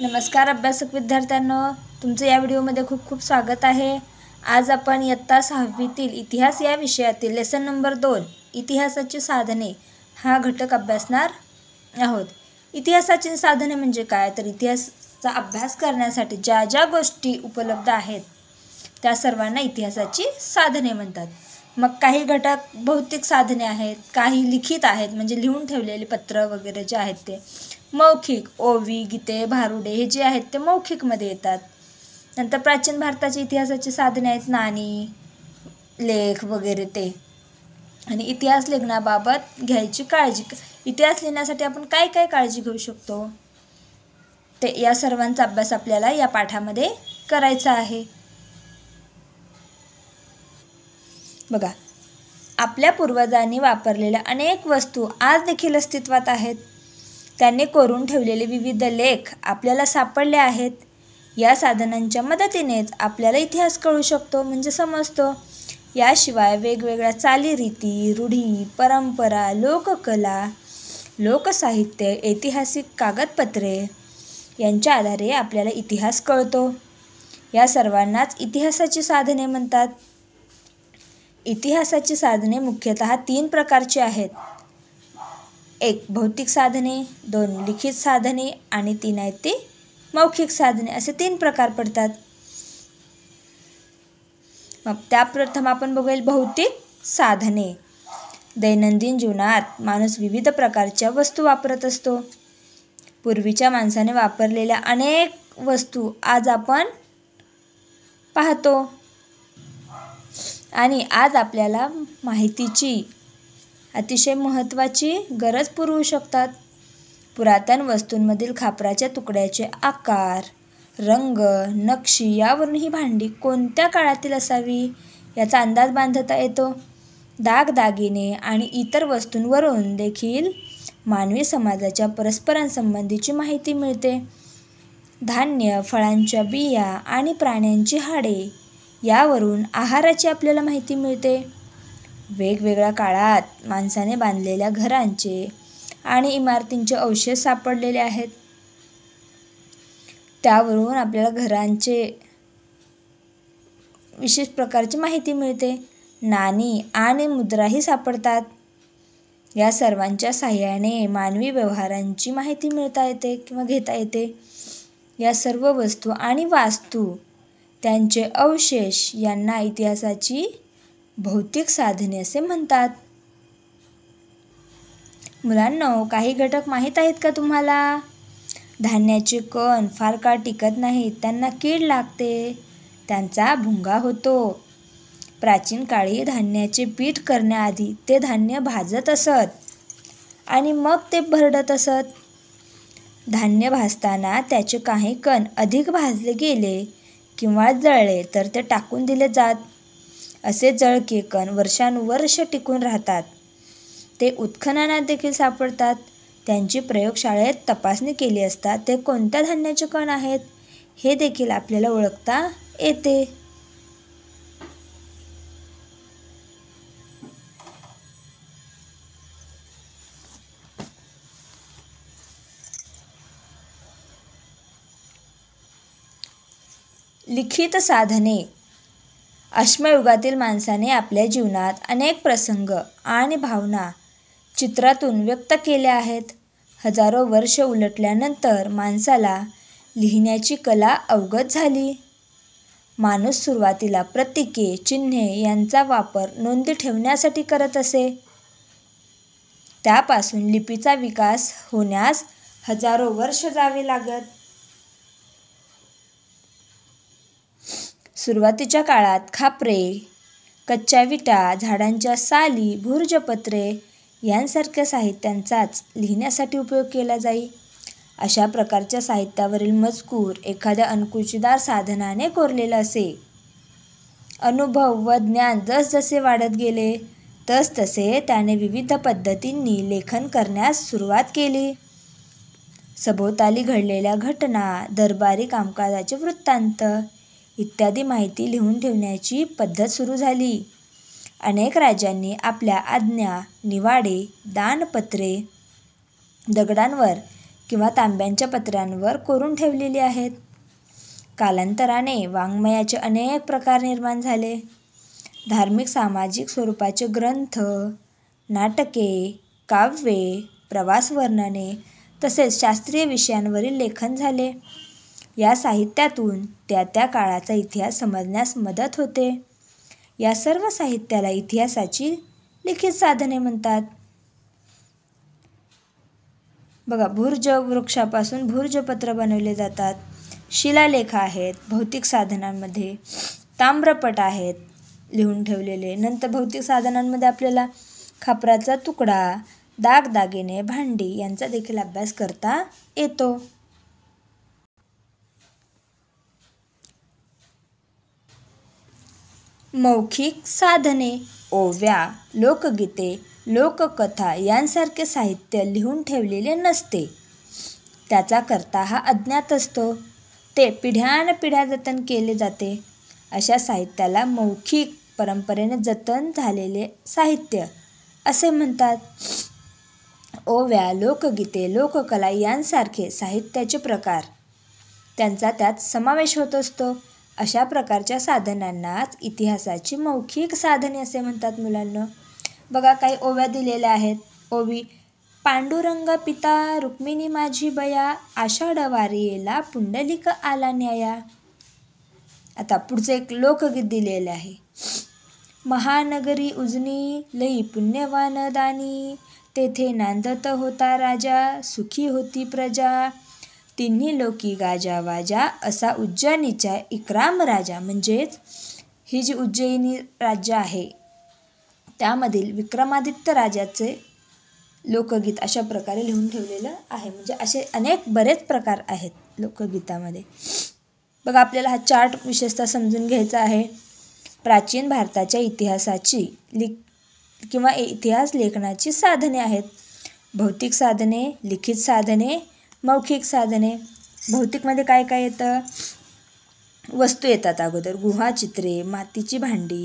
नमस्कार अभ्यासक विद्यार्थ्यांनो तुमचं या व्हिडिओमध्ये खूप खूप स्वागत आहे आज आपण इयत्ता सहावीतील इतिहास या विषयातील लेसन नंबर दोन इतिहासाची साधने हा घटक अभ्यासणार आहोत इतिहासाची साधने म्हणजे काय तर इतिहासाचा अभ्यास करण्यासाठी ज्या ज्या गोष्टी उपलब्ध आहेत त्या सर्वांना इतिहासाची साधने म्हणतात मग काही घटक भौतिक साधने आहेत काही लिखित आहेत म्हणजे लिहून ठेवलेली पत्र वगैरे जे आहेत ते मौखिक ओवी गीते भारुडे हे जे आहेत ते मौखिकमध्ये येतात नंतर प्राचीन भारताच्या इतिहासाची साधने आहेत नाणी लेख वगैरे ते आणि इतिहास लेखनाबाबत घ्यायची काळजी इतिहास लिहिण्यासाठी आपण काय काय काळजी घेऊ शकतो ते या सर्वांचा अभ्यास आपल्याला या पाठामध्ये करायचा आहे बघा आपल्या पूर्वजांनी वापरलेल्या अनेक वस्तू आज देखील अस्तित्वात आहेत त्यांनी करून ठेवलेले विविध लेख आपल्याला सापडले आहेत या साधनांच्या मदतीनेच आपल्याला इतिहास कळू शकतो म्हणजे समजतो याशिवाय वेगवेगळ्या चालीरीती रूढी परंपरा लोककला लोकसाहित्य ऐतिहासिक कागदपत्रे यांच्या आधारे आपल्याला इतिहास कळतो या सर्वांनाच इतिहासाची साधने म्हणतात इतिहासाची साधने मुख्यतः तीन प्रकारची आहेत एक भौतिक साधने दोन लिखित साधने आणि तीन आहेत ती मौखिक साधने असे तीन प्रकार पडतात मग त्या प्रथम आपण बघूया भौतिक साधने दैनंदिन जीवनात माणूस विविध प्रकारच्या वस्तू वापरत असतो पूर्वीच्या माणसाने वापरलेल्या अनेक वस्तू आज आपण पाहतो आणि आज आपल्याला माहितीची अतिशय महत्त्वाची गरज पुरवू शकतात पुरातन वस्तूंमधील खापराच्या तुकड्याचे आकार रंग नक्षी यावरून ही भांडी कोणत्या काळातील असावी याचा अंदाज बांधता येतो दागदागिने आणि इतर वस्तूंवरून देखील मानवी समाजाच्या परस्परांसंबंधीची माहिती मिळते धान्य फळांच्या बिया आणि प्राण्यांची हाडे यावरून आहाराची आपल्याला माहिती मिळते वेगवेगळ्या काळात माणसाने बांधलेल्या घरांचे आणि इमारतींचे अवशेष सापडलेले आहेत त्यावरून आपल्याला घरांचे विशेष प्रकारची माहिती मिळते नाणी आणि मुद्राही सापडतात या सर्वांच्या सहाय्याने मानवी व्यवहारांची माहिती मिळता येते किंवा घेता येते या सर्व वस्तू आणि वास्तू त्यांचे अवशेष यांना इतिहासाची भौतिक साधने असे म्हणतात मुलांनो काही घटक माहीत आहेत का तुम्हाला धान्याचे कण फार काळ टिकत नाहीत त्यांना कीड लागते त्यांचा भुंगा होतो प्राचीन काळी धान्याचे पीठ करण्याआधी ते धान्य भाजत असत आणि मग ते भरडत असत धान्य भाजताना त्याचे काही कण अधिक भाजले गेले किंवा जळले तर ते टाकून दिले जात असे केकन वर्षानुवर्ष टिकून राहतात ते उत्खननात देखील सापडतात त्यांची प्रयोगशाळेत तपासणी केली असता ते कोणत्या धान्याचे कण आहेत हे देखील आपल्याला ओळखता येते लिखित साधने अश्मयुगातील माणसाने आपल्या जीवनात अनेक प्रसंग आणि भावना चित्रातून व्यक्त केल्या आहेत हजारो वर्ष उलटल्यानंतर माणसाला लिहिण्याची कला अवगत झाली माणूस सुरुवातीला प्रतीके चिन्हे यांचा वापर नोंदी ठेवण्यासाठी करत असे त्यापासून लिपीचा विकास होण्यास हजारो वर्ष जावे लागत सुरुवातीच्या काळात खापरे कच्च्या विटा झाडांच्या साली भुर्जपत्रे यांसारख्या साहित्यांचाच लिहिण्यासाठी उपयोग केला जाई अशा प्रकारच्या साहित्यावरील मजकूर एखाद्या अनकुचीदार साधनाने कोरलेला असे अनुभव व ज्ञान जसजसे वाढत गेले तसतसे त्याने विविध पद्धतींनी लेखन करण्यास सुरुवात केली सभोवताली घडलेल्या घटना दरबारी कामकाजाचे वृत्तांत इत्यादी माहिती लिहून ठेवण्याची पद्धत सुरू झाली अनेक राजांनी आपल्या आज्ञा निवाडे दानपत्रे दगडांवर किंवा तांब्यांच्या पत्र्यांवर कोरून ठेवलेली आहेत कालांतराने वाङ्मयाचे अनेक प्रकार निर्माण झाले धार्मिक सामाजिक स्वरूपाचे ग्रंथ नाटके काव्ये प्रवास वर्णने तसेच शास्त्रीय विषयांवरील लेखन झाले या साहित्यातून त्या त्या काळाचा इतिहास समजण्यास मदत होते या सर्व साहित्याला इतिहासाची लिखित साधने म्हणतात बघा भुर्ज वृक्षापासून भुर्जपत्र बनवले जातात शिलालेख आहेत भौतिक साधनांमध्ये ताम्रपट आहेत लिहून ठेवलेले नंतर भौतिक साधनांमध्ये आपल्याला खापराचा तुकडा दागदागिने भांडी यांचा देखील अभ्यास करता येतो मौखिक साधने ओव्या लोकगीते लोककथा यांसारखे साहित्य लिहून ठेवलेले नसते त्याचा कर्ता हा अज्ञात असतो ते पिढ्यानपिढ्या जतन केले जाते अशा साहित्याला मौखिक परंपरेने जतन झालेले साहित्य असे म्हणतात ओव्या लोकगीते लोककला यांसारखे साहित्याचे प्रकार त्यांचा त्यात समावेश होत असतो अशा प्रकारच्या साधनांनाच इतिहासाची मौखिक साधने असे म्हणतात मुलांना बघा काही ओव्या दिलेल्या आहेत ओवी पांडुरंग पिता रुक्मिणी माझी बया आषाढ वारीला पुंडलिक आला न्याया आता पुढचं एक लोकगीत दिलेलं आहे महानगरी उजनी लई पुण्यवान दानी तेथे नांदत होता राजा सुखी होती प्रजा तिन्ही लोकी गाजा वाजा असा उज्जैनीचा इक्राम राजा म्हणजेच ही जी उज्जैनी राज्य आहे त्यामधील विक्रमादित्य राजाचे लोकगीत अशा प्रकारे लिहून ठेवलेलं आहे म्हणजे असे अनेक बरेच प्रकार आहेत लोकगीतामध्ये बघा आपल्याला हा चार्ट विशेषतः समजून घ्यायचा आहे प्राचीन भारताच्या इतिहासाची लि किंवा इतिहास लेखनाची साधने आहेत भौतिक साधने लिखित साधने मौखिक साधने भौतिकमध्ये काय काय येतं वस्तू येतात अगोदर गुहाचित्रे मातीची भांडी